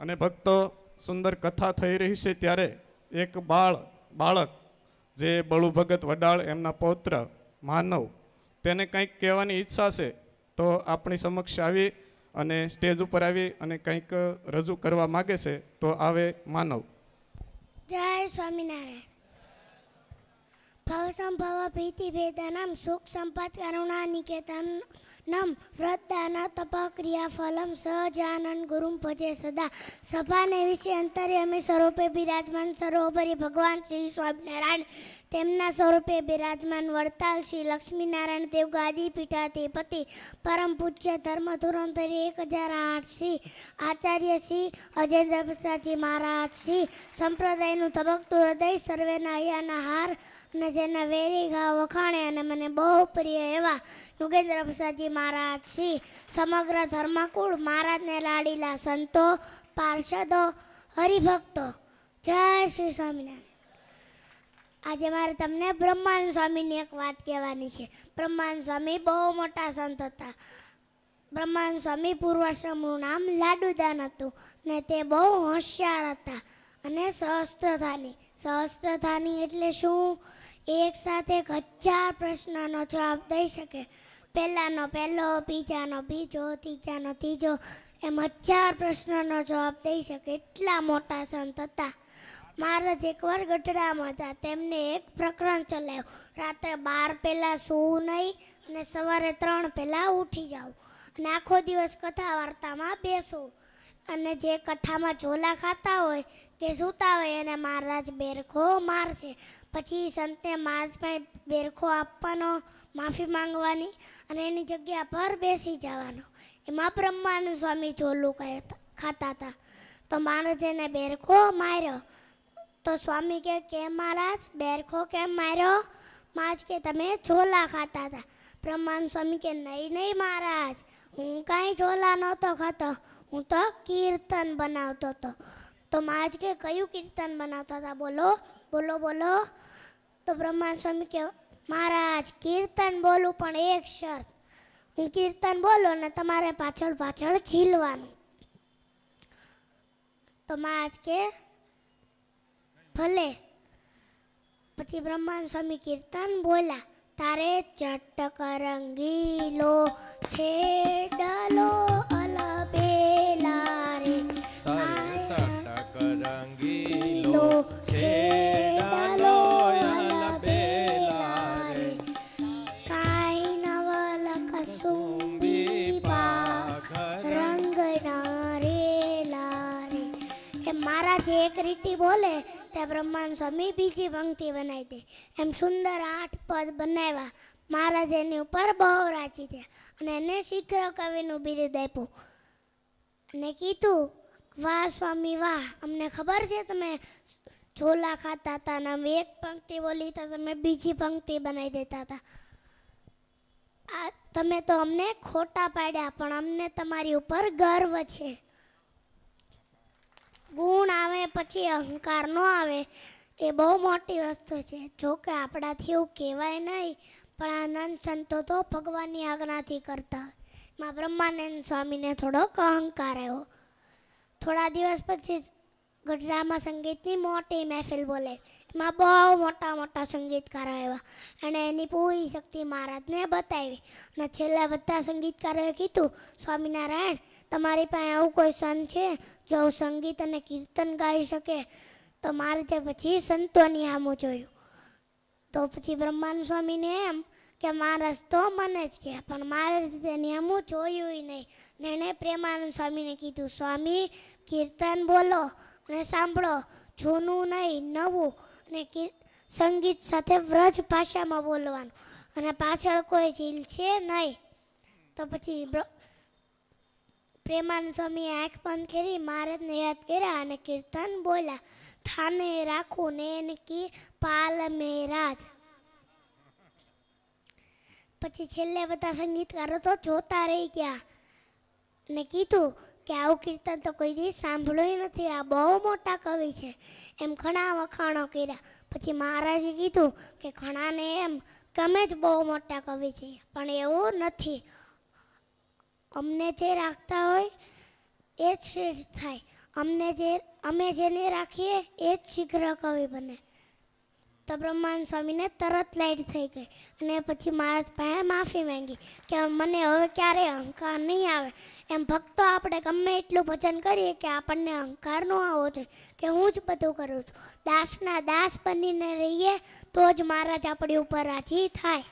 અને ભક્તો સુંદર કથા થઈ રહી છે ત્યારે એક બાળ બાળક જે બળુ ભગત વડાળ એમના પૌત્ર માનવ તેને કંઈક કહેવાની ઈચ્છા છે તો આપણી સમક્ષ આવી અને સ્ટેજ ઉપર આવી અને કંઈક રજૂ કરવા માગે છે તો આવે માનવ જય સ્વામિનારાયણ ભવ સંભવ ભીતિ ભેદાનામ સુખ સંપદ કરુણા નિકેતન નમ વ્રતદાના તપ ફલમ સહજાનંદ ગુરુમ ભજે સદા સભાને વિશે અંતર્યમી સ્વરૂપે બિરાજમાન સરોવરી ભગવાન શ્રી સ્વામિનારાયણ તેમના સ્વરૂપે બિરાજમાન વડતાલ શ્રી લક્ષ્મીનારાયણ દેવ ગાદી પીઠાધિપતિ પરમ પૂજ્ય ધર્મ ધુરંધરી એક હજાર આઠ શ્રી આચાર્ય શ્રી અજેન્દ્ર પ્રસાદજી મહારાજ શ્રી સંપ્રદાયનું તબકતું હૃદય સર્વેના અહીંયાના હાર અને જેના વેરી ઘા વખાણે અને મને બહુ પ્રિય એવા નુગેન્દ્ર પ્રસાદજી મહારાજ શ્રી સમગ્ર ધર્મકુળ મહારાજને લાડીલા સંતો પાર્ષદો હરિભક્તો જય શ્રી સ્વામિનારાયણ આજે મારે તમને બ્રહ્માનંદ સ્વામીની એક વાત કહેવાની છે બ્રહ્માનંદ સ્વામી બહુ મોટા સંત હતા બ્રહ્માનંદ સ્વામી પૂર્વાશ્રમનું નામ લાડુદાન હતું ને તે બહુ હોશિયાર હતા અને સહસ્ત્રધાની સહસ્ત્રધાની એટલે શું એક સાથે હજાર પ્રશ્નનો જવાબ દઈ શકે પહેલાંનો પહેલો બીજાનો બીજો ત્રીજાનો ત્રીજો એમ હજાર પ્રશ્નનો જવાબ દઈ શકે એટલા મોટા સંત હતા મહારાજ એકવાર ગઢડામાં હતા તેમને એક પ્રકરણ ચલાવ્યું રાત્રે બાર પહેલાં સૂવું નહીં અને સવારે ત્રણ પહેલાં ઉઠી જાઉં અને આખો દિવસ કથા વાર્તામાં બેસો અને જે કથામાં ચોલા ખાતા હોય કે સૂતા હોય એને મહારાજ બેરખો મારશે પછી સંતે મહારાજમાં બેરખો આપવાનો માફી માંગવાની અને એની જગ્યા પર બેસી જવાનો એમાં બ્રહ્માનંદ સ્વામી ચોલું ખાતા હતા તો મહારાજ એને બેરખો માર્યો તો સ્વામી કે કેમ મહારાજ બેરખો કેમ માર્યો મહારાજ કે તમે ચોલા ખાતા હતા બ્રહ્માનંદ સ્વામી કે નહીં નહીં મહારાજ હું કાંઈ ચોલા નહોતો ખાતો હું તો કીર્તન બનાવતો હતો તો માજ કે કયું કીર્તન બનાવતા હતા બોલો બોલો બોલો તો બ્રહ્માંડ સ્વામી કે મહારાજ કીર્તન બોલું પણ એક શર્ત હું કીર્તન બોલો ને તમારે પાછળ પાછળ ઝીલવાનું તો મહારાજ કે ભલે પછી બ્રહ્માંડ સ્વામી કીર્તન બોલ્યા તારે ચટક રંગીલો છેડલો જે એક રીટી બોલે ત્યાં બ્રહ્માંડ સ્વામી બીજી પંક્તિ બનાવી દે એમ સુંદર આઠ પદ બનાવ્યા મહારાજ એની ઉપર બહુ રાજી થયા અને એને શીઘ્ર કવિનું બિરુદ આપ્યું અને કીધું વાહ સ્વામી વાહ અમને ખબર છે તમે ઝોલા ખાતા હતા અને અમે એક પંક્તિ બોલી તો તમે બીજી પંક્તિ બનાવી દેતા હતા આ તમે તો અમને ખોટા પાડ્યા પણ અમને તમારી ઉપર ગર્વ છે ગુણ આવે પછી અહંકાર ન આવે એ બહુ મોટી વસ્તુ છે જો કે આપણાથી એવું કહેવાય નહીં પણ આનંદ સંતો તો ભગવાનની આજ્ઞાથી કરતા માં બ્રહ્માનંદ સ્વામીને થોડોક અહંકાર આવ્યો થોડા દિવસ પછી ગઢડામાં સંગીતની મોટી મહેફિલ બોલે એમાં બહુ મોટા મોટા સંગીતકારો એવા અને એની પૂરી શક્તિ મહારાજને બતાવી અને છેલ્લા બધા સંગીતકારોએ કીધું સ્વામિનારાયણ તમારી પાસે આવું કોઈ સંત છે જો હું સંગીત અને કીર્તન ગાઈ શકે તો મારે તે પછી સંતોની આમો જોયું તો પછી બ્રહ્માન સ્વામીને એમ કે મહારાજ તો મને જ કે પણ મારે તેને હું જોયું નહીં ને એણે પ્રેમાનંદ સ્વામીને કીધું સ્વામી કીર્તન બોલો અને સાંભળો જૂનું નહીં નવું અને સંગીત સાથે વ્રજ ભાષામાં બોલવાનું અને પાછળ કોઈ ઝીલ છે નહીં તો પછી પ્રેમાનંદ સ્વામીએ આંખ બંધ કરી મહારાજને યાદ કર્યા અને કીર્તન બોલ્યા થાને રાખું ને કી પાલ મેરાજ પછી છેલ્લે બધા સંગીતકારો તો જોતા રહી ગયા ને કીધું કે આવું કીર્તન તો કોઈ દિવસ સાંભળ્યું નથી આ બહુ મોટા કવિ છે એમ ઘણા વખાણો કર્યા પછી મહારાજે કીધું કે ઘણાને એમ ગમે જ બહુ મોટા કવિ છે પણ એવું નથી અમને જે રાખતા હોય એ જ શ્રેષ્ઠ થાય અમને જે અમે જેને રાખીએ એ જ શીઘ્ર કવિ બને તો બ્રહ્માન સ્વામીને તરત લાઈટ થઈ ગઈ અને પછી મહારાજ પાસે માફી માંગી કે મને હવે ક્યારેય અહંકાર નહીં આવે એમ ભક્તો આપણે ગમે એટલું ભજન કરીએ કે આપણને અહંકાર ન આવવો જોઈએ કે હું જ બધું કરું છું દાસના દાસ બનીને રહીએ તો જ મહારાજ આપણી ઉપર રાજી થાય